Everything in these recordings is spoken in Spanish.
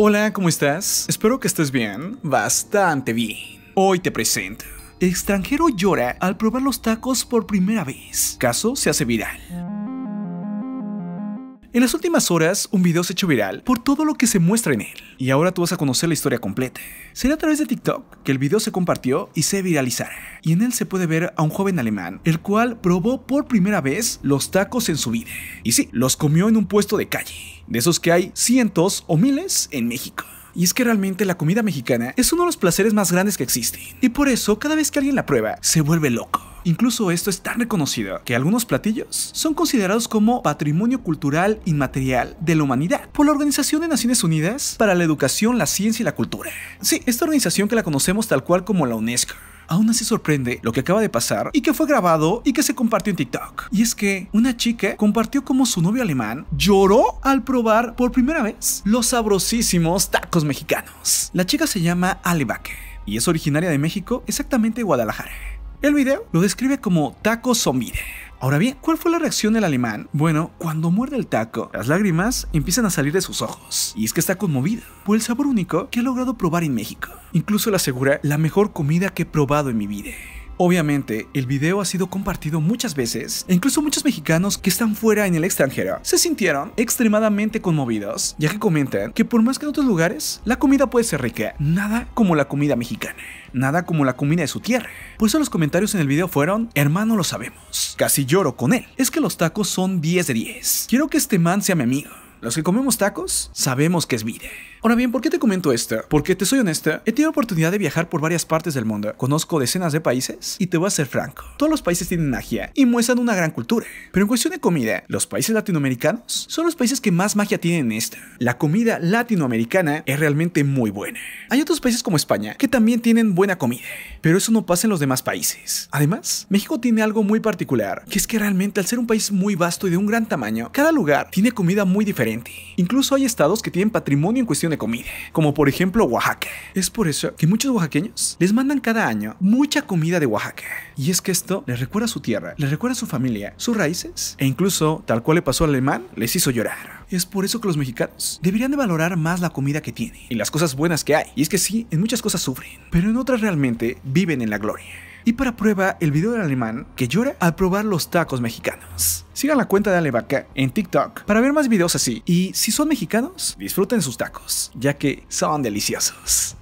Hola, ¿cómo estás? Espero que estés bien, bastante bien. Hoy te presento. extranjero llora al probar los tacos por primera vez. Caso se hace viral. En las últimas horas, un video se ha hecho viral por todo lo que se muestra en él, y ahora tú vas a conocer la historia completa. Será a través de TikTok que el video se compartió y se viralizará, y en él se puede ver a un joven alemán, el cual probó por primera vez los tacos en su vida. Y sí, los comió en un puesto de calle, de esos que hay cientos o miles en México. Y es que realmente la comida mexicana es uno de los placeres más grandes que existen, y por eso cada vez que alguien la prueba, se vuelve loco. Incluso esto es tan reconocido que algunos platillos son considerados como patrimonio cultural inmaterial de la humanidad por la Organización de Naciones Unidas para la Educación, la Ciencia y la Cultura. Sí, esta organización que la conocemos tal cual como la UNESCO aún así sorprende lo que acaba de pasar y que fue grabado y que se compartió en TikTok. Y es que una chica compartió como su novio alemán lloró al probar por primera vez los sabrosísimos tacos mexicanos. La chica se llama Alebaque y es originaria de México, exactamente Guadalajara. El video lo describe como taco somide. Ahora bien, ¿cuál fue la reacción del alemán? Bueno, cuando muerde el taco, las lágrimas empiezan a salir de sus ojos. Y es que está conmovido por el sabor único que ha logrado probar en México. Incluso le asegura la mejor comida que he probado en mi vida. Obviamente, el video ha sido compartido muchas veces, e incluso muchos mexicanos que están fuera en el extranjero se sintieron extremadamente conmovidos, ya que comentan que por más que en otros lugares, la comida puede ser rica, nada como la comida mexicana, nada como la comida de su tierra. Por eso los comentarios en el video fueron, hermano lo sabemos, casi lloro con él, es que los tacos son 10 de 10, quiero que este man sea mi amigo. Los que comemos tacos sabemos que es vida. Ahora bien, ¿por qué te comento esto? Porque te soy honesta, he tenido oportunidad de viajar por varias partes del mundo, conozco decenas de países y te voy a ser franco, todos los países tienen magia y muestran una gran cultura. Pero en cuestión de comida, los países latinoamericanos son los países que más magia tienen en esta. La comida latinoamericana es realmente muy buena. Hay otros países como España que también tienen buena comida, pero eso no pasa en los demás países. Además, México tiene algo muy particular, que es que realmente al ser un país muy vasto y de un gran tamaño, cada lugar tiene comida muy diferente. Incluso hay estados que tienen patrimonio en cuestión de comida, como por ejemplo Oaxaca. Es por eso que muchos oaxaqueños les mandan cada año mucha comida de Oaxaca. Y es que esto les recuerda a su tierra, les recuerda a su familia, sus raíces e incluso, tal cual le pasó al alemán, les hizo llorar. Es por eso que los mexicanos deberían de valorar más la comida que tienen y las cosas buenas que hay. Y es que sí, en muchas cosas sufren, pero en otras realmente viven en la gloria. Y para prueba, el video del alemán que llora al probar los tacos mexicanos. Sigan la cuenta de Alevaca en TikTok para ver más videos así. Y si son mexicanos, disfruten sus tacos, ya que son deliciosos.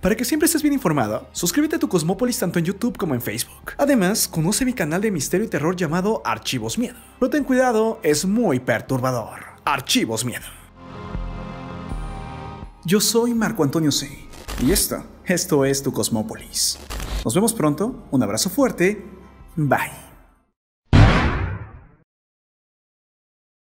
Para que siempre estés bien informado, suscríbete a tu Cosmópolis tanto en YouTube como en Facebook. Además, conoce mi canal de misterio y terror llamado Archivos Miedo. Pero ten cuidado, es muy perturbador. Archivos Miedo. Yo soy Marco Antonio C. Y esta esto es tu Cosmópolis. Nos vemos pronto, un abrazo fuerte, bye.